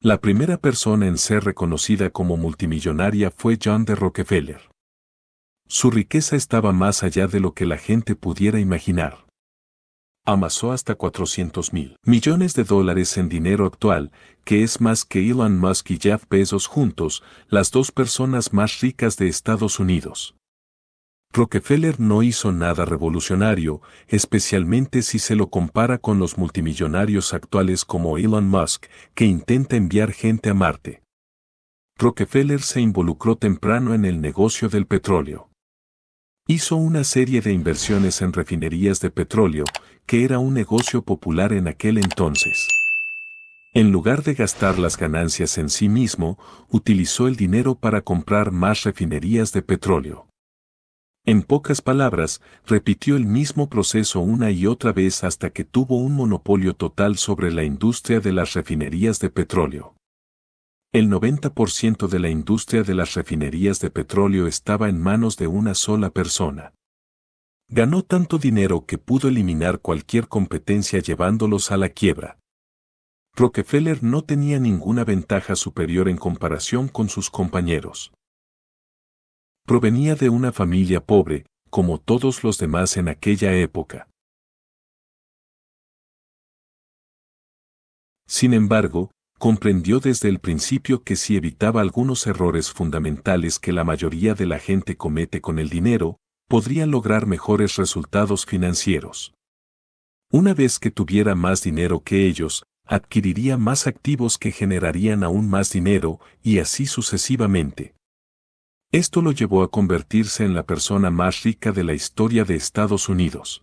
La primera persona en ser reconocida como multimillonaria fue John de Rockefeller. Su riqueza estaba más allá de lo que la gente pudiera imaginar. Amasó hasta 400 mil millones de dólares en dinero actual, que es más que Elon Musk y Jeff Bezos juntos, las dos personas más ricas de Estados Unidos. Rockefeller no hizo nada revolucionario, especialmente si se lo compara con los multimillonarios actuales como Elon Musk, que intenta enviar gente a Marte. Rockefeller se involucró temprano en el negocio del petróleo. Hizo una serie de inversiones en refinerías de petróleo, que era un negocio popular en aquel entonces. En lugar de gastar las ganancias en sí mismo, utilizó el dinero para comprar más refinerías de petróleo. En pocas palabras, repitió el mismo proceso una y otra vez hasta que tuvo un monopolio total sobre la industria de las refinerías de petróleo. El 90% de la industria de las refinerías de petróleo estaba en manos de una sola persona. Ganó tanto dinero que pudo eliminar cualquier competencia llevándolos a la quiebra. Rockefeller no tenía ninguna ventaja superior en comparación con sus compañeros. Provenía de una familia pobre, como todos los demás en aquella época. Sin embargo, comprendió desde el principio que si evitaba algunos errores fundamentales que la mayoría de la gente comete con el dinero, podría lograr mejores resultados financieros. Una vez que tuviera más dinero que ellos, adquiriría más activos que generarían aún más dinero, y así sucesivamente. Esto lo llevó a convertirse en la persona más rica de la historia de Estados Unidos.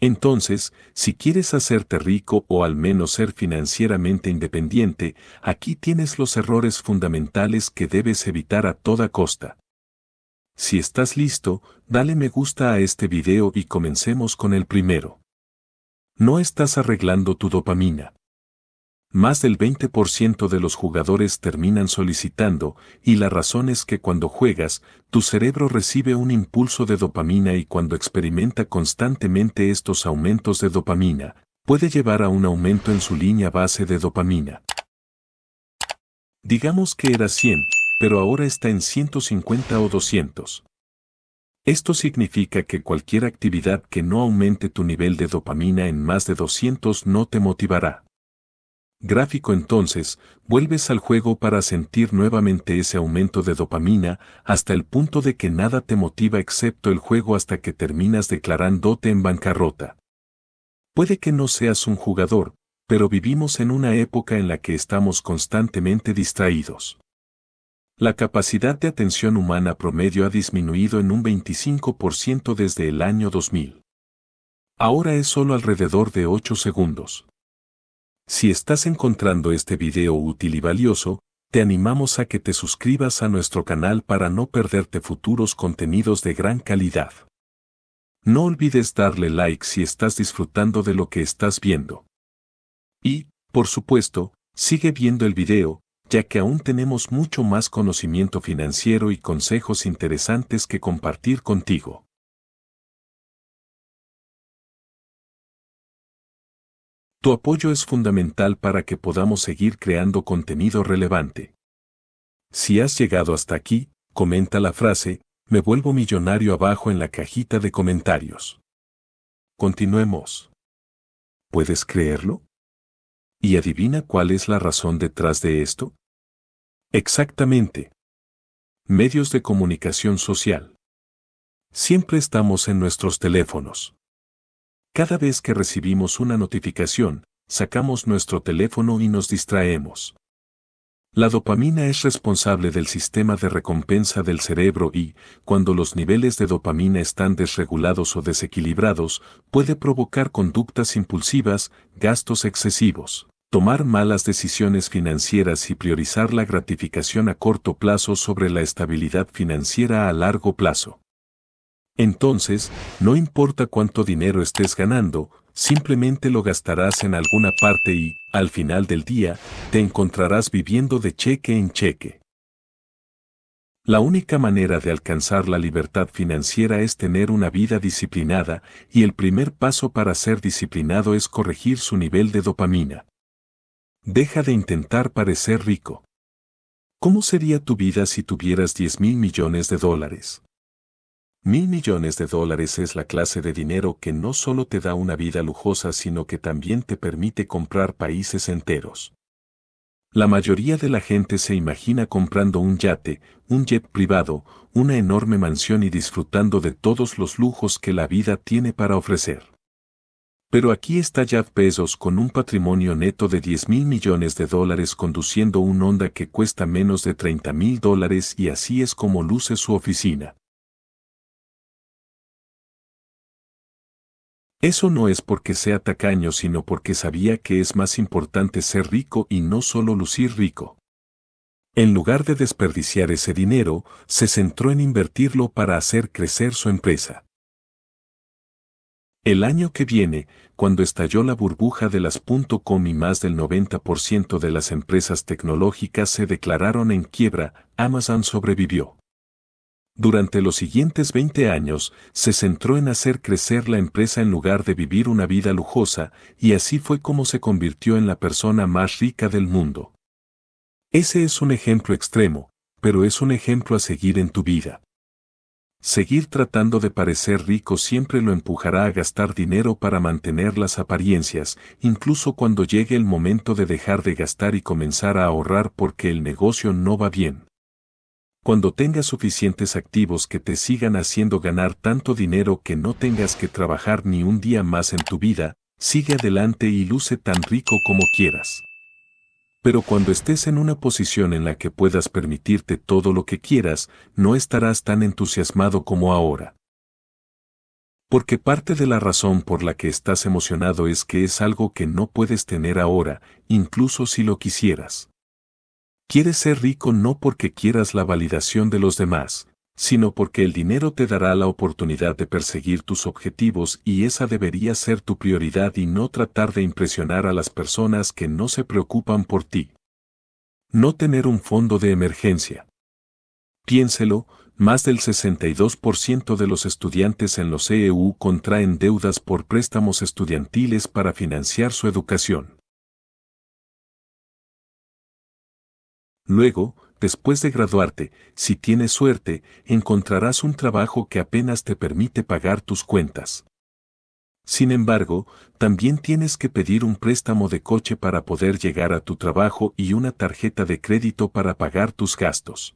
Entonces, si quieres hacerte rico o al menos ser financieramente independiente, aquí tienes los errores fundamentales que debes evitar a toda costa. Si estás listo, dale me gusta a este video y comencemos con el primero. No estás arreglando tu dopamina más del 20% de los jugadores terminan solicitando, y la razón es que cuando juegas, tu cerebro recibe un impulso de dopamina y cuando experimenta constantemente estos aumentos de dopamina, puede llevar a un aumento en su línea base de dopamina. Digamos que era 100, pero ahora está en 150 o 200. Esto significa que cualquier actividad que no aumente tu nivel de dopamina en más de 200 no te motivará. Gráfico entonces, vuelves al juego para sentir nuevamente ese aumento de dopamina hasta el punto de que nada te motiva excepto el juego hasta que terminas declarándote en bancarrota. Puede que no seas un jugador, pero vivimos en una época en la que estamos constantemente distraídos. La capacidad de atención humana promedio ha disminuido en un 25% desde el año 2000. Ahora es solo alrededor de 8 segundos. Si estás encontrando este video útil y valioso, te animamos a que te suscribas a nuestro canal para no perderte futuros contenidos de gran calidad. No olvides darle like si estás disfrutando de lo que estás viendo. Y, por supuesto, sigue viendo el video, ya que aún tenemos mucho más conocimiento financiero y consejos interesantes que compartir contigo. Tu apoyo es fundamental para que podamos seguir creando contenido relevante. Si has llegado hasta aquí, comenta la frase, me vuelvo millonario abajo en la cajita de comentarios. Continuemos. ¿Puedes creerlo? ¿Y adivina cuál es la razón detrás de esto? Exactamente. Medios de comunicación social. Siempre estamos en nuestros teléfonos. Cada vez que recibimos una notificación, sacamos nuestro teléfono y nos distraemos. La dopamina es responsable del sistema de recompensa del cerebro y, cuando los niveles de dopamina están desregulados o desequilibrados, puede provocar conductas impulsivas, gastos excesivos, tomar malas decisiones financieras y priorizar la gratificación a corto plazo sobre la estabilidad financiera a largo plazo. Entonces, no importa cuánto dinero estés ganando, simplemente lo gastarás en alguna parte y, al final del día, te encontrarás viviendo de cheque en cheque. La única manera de alcanzar la libertad financiera es tener una vida disciplinada y el primer paso para ser disciplinado es corregir su nivel de dopamina. Deja de intentar parecer rico. ¿Cómo sería tu vida si tuvieras 10 mil millones de dólares? Mil millones de dólares es la clase de dinero que no solo te da una vida lujosa, sino que también te permite comprar países enteros. La mayoría de la gente se imagina comprando un yate, un jet privado, una enorme mansión y disfrutando de todos los lujos que la vida tiene para ofrecer. Pero aquí está Jeff Bezos con un patrimonio neto de 10 mil millones de dólares conduciendo un Honda que cuesta menos de 30 mil dólares y así es como luce su oficina. Eso no es porque sea tacaño, sino porque sabía que es más importante ser rico y no solo lucir rico. En lugar de desperdiciar ese dinero, se centró en invertirlo para hacer crecer su empresa. El año que viene, cuando estalló la burbuja de las .com y más del 90% de las empresas tecnológicas se declararon en quiebra, Amazon sobrevivió. Durante los siguientes 20 años, se centró en hacer crecer la empresa en lugar de vivir una vida lujosa, y así fue como se convirtió en la persona más rica del mundo. Ese es un ejemplo extremo, pero es un ejemplo a seguir en tu vida. Seguir tratando de parecer rico siempre lo empujará a gastar dinero para mantener las apariencias, incluso cuando llegue el momento de dejar de gastar y comenzar a ahorrar porque el negocio no va bien cuando tengas suficientes activos que te sigan haciendo ganar tanto dinero que no tengas que trabajar ni un día más en tu vida, sigue adelante y luce tan rico como quieras. Pero cuando estés en una posición en la que puedas permitirte todo lo que quieras, no estarás tan entusiasmado como ahora. Porque parte de la razón por la que estás emocionado es que es algo que no puedes tener ahora, incluso si lo quisieras. Quieres ser rico no porque quieras la validación de los demás, sino porque el dinero te dará la oportunidad de perseguir tus objetivos y esa debería ser tu prioridad y no tratar de impresionar a las personas que no se preocupan por ti. No tener un fondo de emergencia. Piénselo, más del 62% de los estudiantes en los EU contraen deudas por préstamos estudiantiles para financiar su educación. Luego, después de graduarte, si tienes suerte, encontrarás un trabajo que apenas te permite pagar tus cuentas. Sin embargo, también tienes que pedir un préstamo de coche para poder llegar a tu trabajo y una tarjeta de crédito para pagar tus gastos.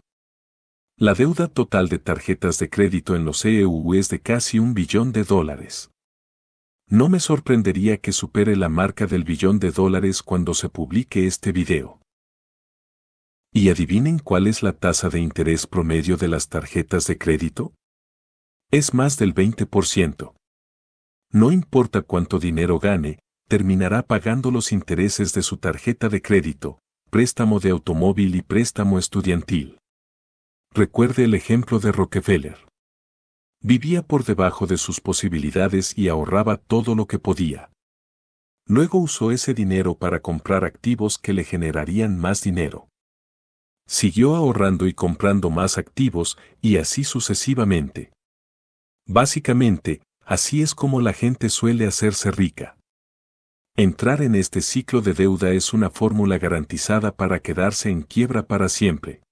La deuda total de tarjetas de crédito en los EU es de casi un billón de dólares. No me sorprendería que supere la marca del billón de dólares cuando se publique este video. ¿Y adivinen cuál es la tasa de interés promedio de las tarjetas de crédito? Es más del 20%. No importa cuánto dinero gane, terminará pagando los intereses de su tarjeta de crédito, préstamo de automóvil y préstamo estudiantil. Recuerde el ejemplo de Rockefeller. Vivía por debajo de sus posibilidades y ahorraba todo lo que podía. Luego usó ese dinero para comprar activos que le generarían más dinero siguió ahorrando y comprando más activos, y así sucesivamente. Básicamente, así es como la gente suele hacerse rica. Entrar en este ciclo de deuda es una fórmula garantizada para quedarse en quiebra para siempre.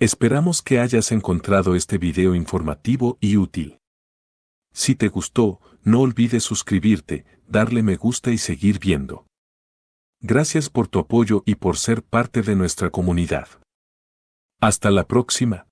Esperamos que hayas encontrado este video informativo y útil. Si te gustó, no olvides suscribirte, darle me gusta y seguir viendo. Gracias por tu apoyo y por ser parte de nuestra comunidad. Hasta la próxima.